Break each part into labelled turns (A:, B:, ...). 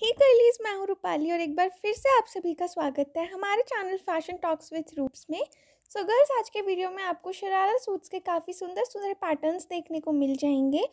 A: ही hey मैं हूँ रूपाली और एक बार फिर से आप सभी का स्वागत है हमारे channel fashion talks with Roops में सो so गर्ल्स आज के वीडियो में आपको शरारा सूट्स के काफ़ी सुंदर सुंदर पैटर्न्स देखने को मिल जाएंगे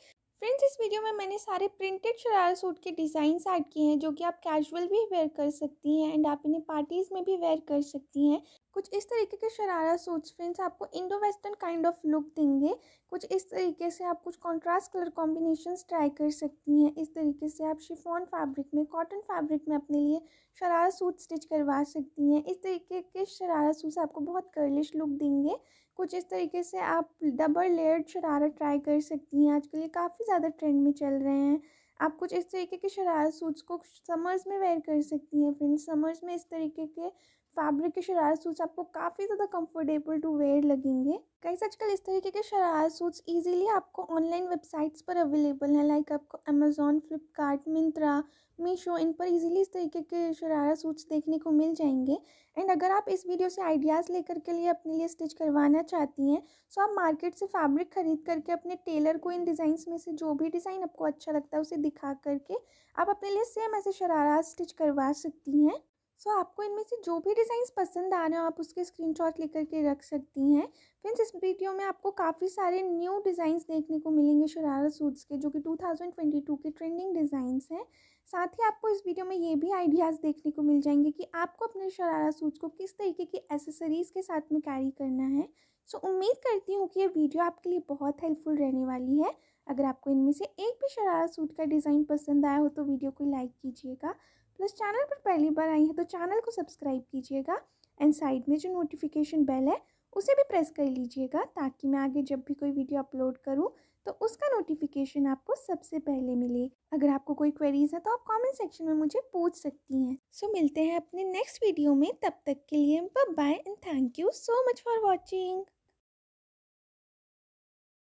A: फ्रेंड्स इस वीडियो में मैंने सारे प्रिंटेड शरारा सूट के डिजाइन ऐड किए हैं जो कि आप कैजुअल भी वेयर कर सकती हैं एंड आप इन्हें पार्टीज़ में भी वेयर कर सकती हैं कुछ इस तरीके के शरारा सूट्स फ्रेंड्स आपको Indo western kind of look देंगे कुछ इस तरीके से आप कुछ कॉन्ट्रास्ट कलर कॉम्बिनेशन ट्राई कर सकती हैं इस तरीके से आप शिफॉन फैब्रिक में कॉटन फैब्रिक में अपने लिए शरारा सूट स्टिच करवा सकती हैं इस तरीके के शरारा सूट आपको बहुत कर्लिश लुक देंगे कुछ इस तरीके से आप डबल लेयर्ड शरारा ट्राई कर सकती हैं आजकल ये काफ़ी ज़्यादा ट्रेंड में चल रहे हैं आप कुछ इस तरीके के शरारत सूट्स को समर्स में वेयर कर सकती हैं फ्रेंड्स समर्स में इस तरीके के फैब्रिक के शरारा सूट्स आपको काफ़ी ज़्यादा कंफर्टेबल टू वेयर लगेंगे कई आजकल इस तरीके के शरारा सूट्स इजीली आपको ऑनलाइन वेबसाइट्स पर अवेलेबल हैं लाइक आपको अमेजोन फ्लिपकार्ट मिंत्रा मीशो इन पर इजीली इस तरीके के शरारा सूट्स देखने को मिल जाएंगे एंड अगर आप इस वीडियो से आइडियाज़ लेकर के लिए अपने लिए स्टिच करवाना चाहती हैं सो तो आप मार्केट से फैब्रिक खरीद करके अपने टेलर को इन डिज़ाइन में से जो भी डिज़ाइन आपको अच्छा लगता है उसे दिखा करके आप अपने लिए सेम ऐसे शरारा स्टिच करवा सकती हैं सो so, आपको इनमें से जो भी डिज़ाइंस पसंद आ रहे हो आप उसके स्क्रीनशॉट लेकर के रख सकती हैं फ्रेंड्स इस वीडियो में आपको काफ़ी सारे न्यू डिज़ाइंस देखने को मिलेंगे शरारा सूट्स के जो कि 2022 के ट्रेंडिंग डिज़ाइंस हैं साथ ही आपको इस वीडियो में ये भी आइडियाज़ देखने को मिल जाएंगे कि आपको अपने शरारा सूट्स को किस तरीके की एसेसरीज़ के साथ में कैरी करना है सो so, उम्मीद करती हूँ कि ये वीडियो आपके लिए बहुत हेल्पफुल रहने वाली है अगर आपको इनमें से एक भी शरारा सूट का डिज़ाइन पसंद आया हो तो वीडियो को लाइक कीजिएगा प्लस चैनल पर पहली बार आई है तो चैनल को सब्सक्राइब कीजिएगा एंड साइड में जो नोटिफिकेशन बेल है उसे भी प्रेस कर लीजिएगा ताकि मैं आगे जब भी कोई वीडियो अपलोड करूँ तो उसका नोटिफिकेशन आपको सबसे पहले मिले अगर आपको कोई क्वेरीज है तो आप कमेंट सेक्शन में मुझे पूछ सकती हैं सो so, मिलते हैं अपने नेक्स्ट वीडियो में तब तक के लिए bye and thank you so much for watching